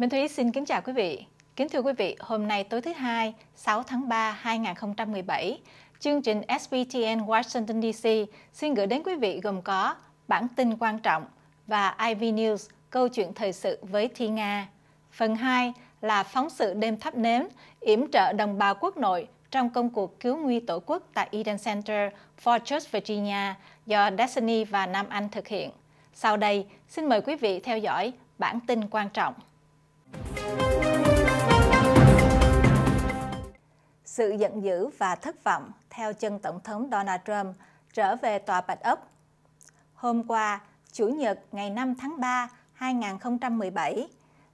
Minh Thúy xin kính chào quý vị. Kính thưa quý vị, hôm nay tối thứ Hai, 6 tháng 3, 2017, chương trình SBTN Washington DC xin gửi đến quý vị gồm có bản tin quan trọng và IV News, câu chuyện thời sự với Thi Nga. Phần 2 là phóng sự đêm thắp nến, yểm trợ đồng bào quốc nội trong công cuộc cứu nguy tổ quốc tại Eden Center, Fortress, Virginia do Destiny và Nam Anh thực hiện. Sau đây, xin mời quý vị theo dõi bản tin quan trọng. sự giận dữ và thất vọng theo chân Tổng thống Donald Trump trở về Tòa Bạch Ốc. Hôm qua, Chủ nhật ngày 5 tháng 3, 2017,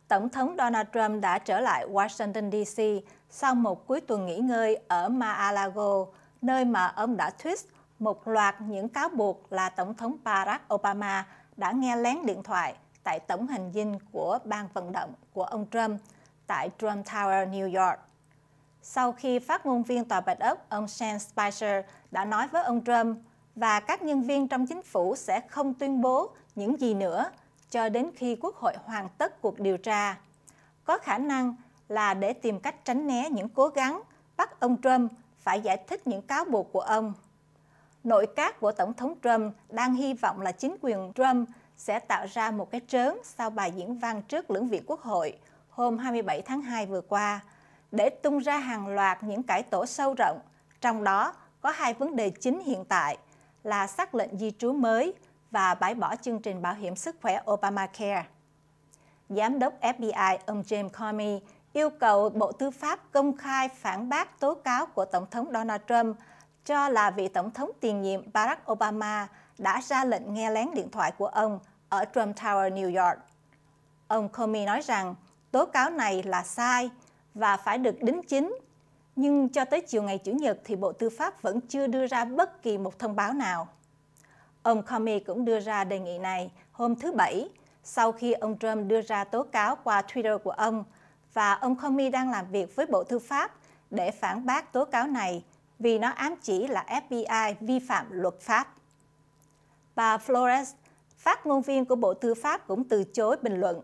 Tổng thống Donald Trump đã trở lại Washington D.C. sau một cuối tuần nghỉ ngơi ở Mar-a-Lago, nơi mà ông đã thuyết một loạt những cáo buộc là Tổng thống Barack Obama đã nghe lén điện thoại tại tổng hành dinh của ban vận động của ông Trump tại Trump Tower, New York sau khi phát ngôn viên tòa Bạch Ốc ông Sean Spicer đã nói với ông Trump và các nhân viên trong chính phủ sẽ không tuyên bố những gì nữa cho đến khi Quốc hội hoàn tất cuộc điều tra. Có khả năng là để tìm cách tránh né những cố gắng bắt ông Trump phải giải thích những cáo buộc của ông. Nội các của Tổng thống Trump đang hy vọng là chính quyền Trump sẽ tạo ra một cái trớn sau bài diễn văn trước lưỡng viện Quốc hội hôm 27 tháng 2 vừa qua – để tung ra hàng loạt những cải tổ sâu rộng, trong đó có hai vấn đề chính hiện tại là xác lệnh di trú mới và bãi bỏ chương trình bảo hiểm sức khỏe Obamacare. Giám đốc FBI ông James Comey yêu cầu Bộ Tư pháp công khai phản bác tố cáo của Tổng thống Donald Trump cho là vị Tổng thống tiền nhiệm Barack Obama đã ra lệnh nghe lén điện thoại của ông ở Trump Tower, New York. Ông Comey nói rằng tố cáo này là sai – và phải được đính chính. Nhưng cho tới chiều ngày Chủ nhật thì Bộ Tư pháp vẫn chưa đưa ra bất kỳ một thông báo nào. Ông Comey cũng đưa ra đề nghị này hôm thứ Bảy, sau khi ông Trump đưa ra tố cáo qua Twitter của ông và ông Comey đang làm việc với Bộ Tư pháp để phản bác tố cáo này vì nó ám chỉ là FBI vi phạm luật pháp. Bà Flores, phát ngôn viên của Bộ Tư pháp cũng từ chối bình luận.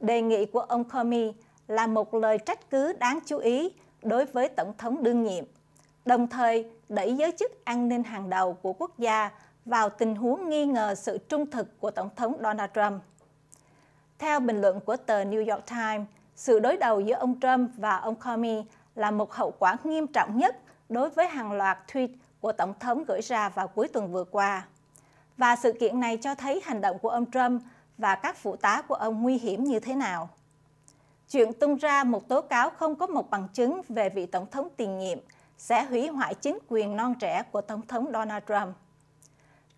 Đề nghị của ông Comey là một lời trách cứ đáng chú ý đối với Tổng thống đương nhiệm, đồng thời đẩy giới chức an ninh hàng đầu của quốc gia vào tình huống nghi ngờ sự trung thực của Tổng thống Donald Trump. Theo bình luận của tờ New York Times, sự đối đầu giữa ông Trump và ông Comey là một hậu quả nghiêm trọng nhất đối với hàng loạt tweet của Tổng thống gửi ra vào cuối tuần vừa qua. Và sự kiện này cho thấy hành động của ông Trump và các phụ tá của ông nguy hiểm như thế nào chuyện tung ra một tố cáo không có một bằng chứng về vị tổng thống tiền nhiệm sẽ hủy hoại chính quyền non trẻ của tổng thống Donald Trump.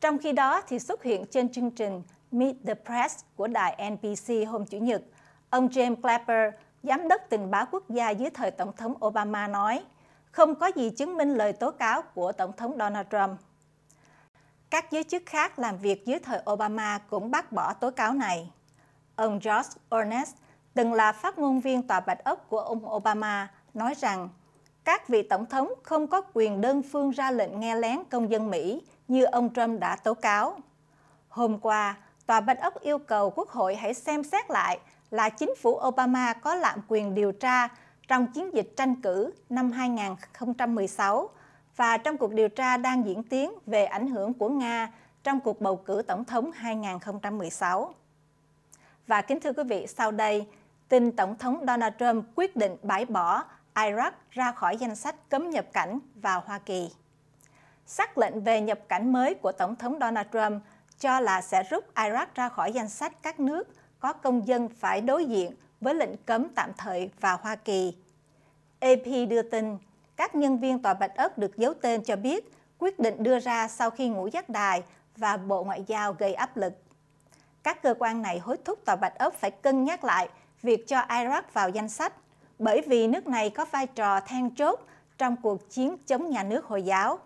Trong khi đó thì xuất hiện trên chương trình Meet the Press của đài NBC hôm Chủ nhật, ông James Clapper, giám đốc tình báo quốc gia dưới thời tổng thống Obama nói, không có gì chứng minh lời tố cáo của tổng thống Donald Trump. Các giới chức khác làm việc dưới thời Obama cũng bác bỏ tố cáo này. Ông George Ernest, từng là phát ngôn viên tòa Bạch Ốc của ông Obama, nói rằng các vị tổng thống không có quyền đơn phương ra lệnh nghe lén công dân Mỹ như ông Trump đã tố cáo. Hôm qua, Tòa Bạch Ốc yêu cầu Quốc hội hãy xem xét lại là chính phủ Obama có lạm quyền điều tra trong chiến dịch tranh cử năm 2016 và trong cuộc điều tra đang diễn tiến về ảnh hưởng của Nga trong cuộc bầu cử tổng thống 2016. Và kính thưa quý vị, sau đây, tin Tổng thống Donald Trump quyết định bãi bỏ Iraq ra khỏi danh sách cấm nhập cảnh vào Hoa Kỳ. Sắc lệnh về nhập cảnh mới của Tổng thống Donald Trump cho là sẽ rút Iraq ra khỏi danh sách các nước có công dân phải đối diện với lệnh cấm tạm thời vào Hoa Kỳ. AP đưa tin, các nhân viên Tòa Bạch Ốc được giấu tên cho biết quyết định đưa ra sau khi ngủ giác đài và Bộ Ngoại giao gây áp lực các cơ quan này hối thúc Tòa Bạch Ốc phải cân nhắc lại việc cho Iraq vào danh sách, bởi vì nước này có vai trò then chốt trong cuộc chiến chống nhà nước Hồi giáo.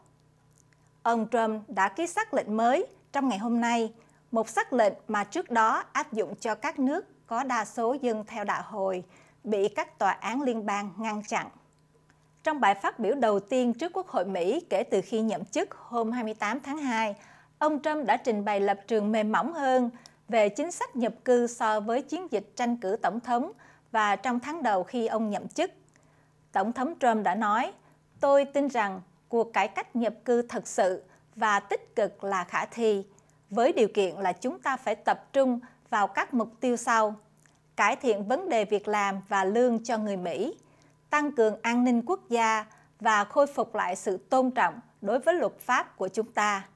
Ông Trump đã ký xác lệnh mới trong ngày hôm nay, một xác lệnh mà trước đó áp dụng cho các nước có đa số dân theo đạo hồi bị các tòa án liên bang ngăn chặn. Trong bài phát biểu đầu tiên trước Quốc hội Mỹ kể từ khi nhậm chức hôm 28 tháng 2, ông Trump đã trình bày lập trường mềm mỏng hơn – về chính sách nhập cư so với chiến dịch tranh cử tổng thống và trong tháng đầu khi ông nhậm chức. Tổng thống Trump đã nói, tôi tin rằng cuộc cải cách nhập cư thật sự và tích cực là khả thi, với điều kiện là chúng ta phải tập trung vào các mục tiêu sau. Cải thiện vấn đề việc làm và lương cho người Mỹ, tăng cường an ninh quốc gia và khôi phục lại sự tôn trọng đối với luật pháp của chúng ta.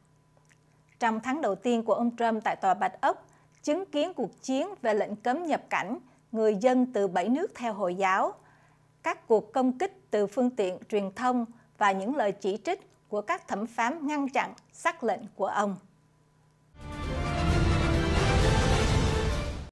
Trong tháng đầu tiên của ông Trump tại Tòa Bạch Ốc, chứng kiến cuộc chiến về lệnh cấm nhập cảnh người dân từ bảy nước theo Hồi giáo, các cuộc công kích từ phương tiện truyền thông và những lời chỉ trích của các thẩm phán ngăn chặn sắc lệnh của ông.